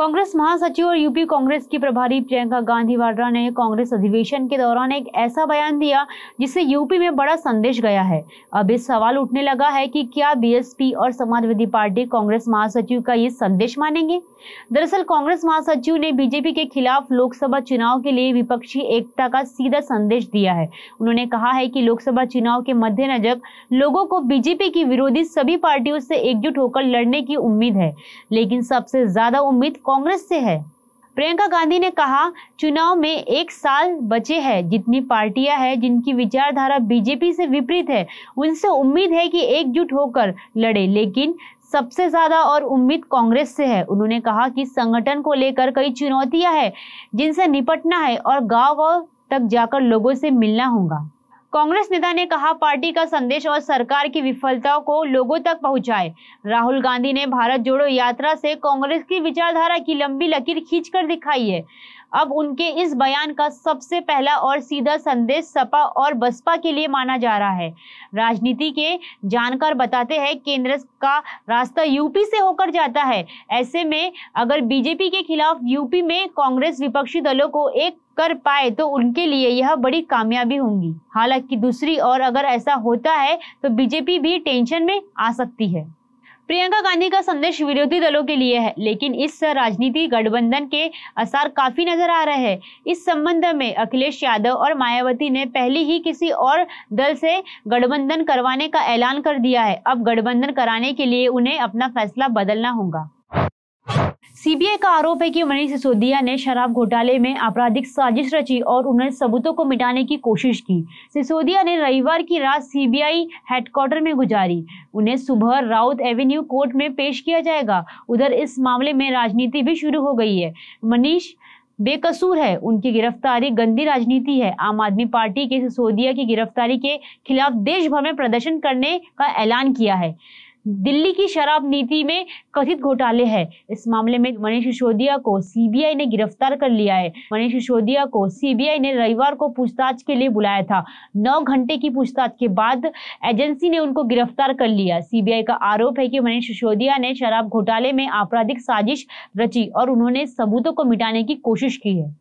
कांग्रेस महासचिव और यूपी कांग्रेस की प्रभारी प्रियंका गांधी वाड्रा ने कांग्रेस अधिवेशन के दौरान एक ऐसा बयान दिया जिससे यूपी में बड़ा संदेश गया है अब इस सवाल उठने लगा है कि क्या बीएसपी और समाजवादी पार्टी कांग्रेस महासचिव का ये संदेश मानेंगे दरअसल कांग्रेस महासचिव ने बीजेपी के खिलाफ लोकसभा चुनाव के लिए विपक्षी एकता का सीधा संदेश दिया है उन्होंने कहा है कि लोकसभा चुनाव के मद्देनजर लोगों को बीजेपी की विरोधी सभी पार्टियों से एकजुट होकर लड़ने की उम्मीद है लेकिन सबसे ज्यादा उम्मीद कांग्रेस से है प्रियंका गांधी ने कहा चुनाव में एक साल बचे हैं जितनी पार्टियां हैं जिनकी विचारधारा बीजेपी से विपरीत है उनसे उम्मीद है कि एकजुट होकर लड़े लेकिन सबसे ज्यादा और उम्मीद कांग्रेस से है उन्होंने कहा कि संगठन को लेकर कई चुनौतियां हैं जिनसे निपटना है और गांव गांव तक जाकर लोगों से मिलना होगा कांग्रेस नेता ने कहा पार्टी का संदेश और सरकार की विफलताओं को लोगों तक पहुंचाए राहुल गांधी ने भारत जोड़ो यात्रा से कांग्रेस की विचारधारा की लंबी लकीर खींचकर दिखाई है अब उनके इस बयान का सबसे पहला और सीधा संदेश सपा और बसपा के लिए माना जा रहा है राजनीति के जानकार बताते हैं केंद्र का रास्ता यूपी से होकर जाता है ऐसे में अगर बीजेपी के खिलाफ यूपी में कांग्रेस विपक्षी दलों को एक कर पाए तो उनके लिए यह बड़ी कामयाबी होंगी हालांकि दूसरी ओर अगर ऐसा होता है तो बीजेपी भी टेंशन में आ सकती है प्रियंका गांधी का संदेश विरोधी दलों के लिए है लेकिन इस राजनीति गठबंधन के आसार काफी नजर आ रहे हैं इस संबंध में अखिलेश यादव और मायावती ने पहले ही किसी और दल से गठबंधन करवाने का ऐलान कर दिया है अब गठबंधन कराने के लिए उन्हें अपना फैसला बदलना होगा सीबीआई का आरोप है कि मनीष सिसोदिया ने शराब घोटाले में आपराधिक साजिश रची और उन्होंने सबूतों को मिटाने की कोशिश की सिसोदिया ने रविवार की रात सीबीआई हेडक्वार्टर में गुजारी उन्हें सुबह राउत एवेन्यू कोर्ट में पेश किया जाएगा उधर इस मामले में राजनीति भी शुरू हो गई है मनीष बेकसूर है उनकी गिरफ्तारी गंदी राजनीति है आम आदमी पार्टी के सिसोदिया की गिरफ्तारी के खिलाफ देश भर में प्रदर्शन करने का ऐलान किया है दिल्ली की शराब नीति में कथित घोटाले हैं इस मामले में मनीष सिसोदिया को सीबीआई ने गिरफ्तार कर लिया है मनीष सिसोदिया को सीबीआई ने रविवार को पूछताछ के लिए बुलाया था नौ घंटे की पूछताछ के बाद एजेंसी ने उनको गिरफ्तार कर लिया सीबीआई का आरोप है कि मनीष सिसोदिया ने शराब घोटाले में आपराधिक साजिश रची और उन्होंने सबूतों को मिटाने की कोशिश की है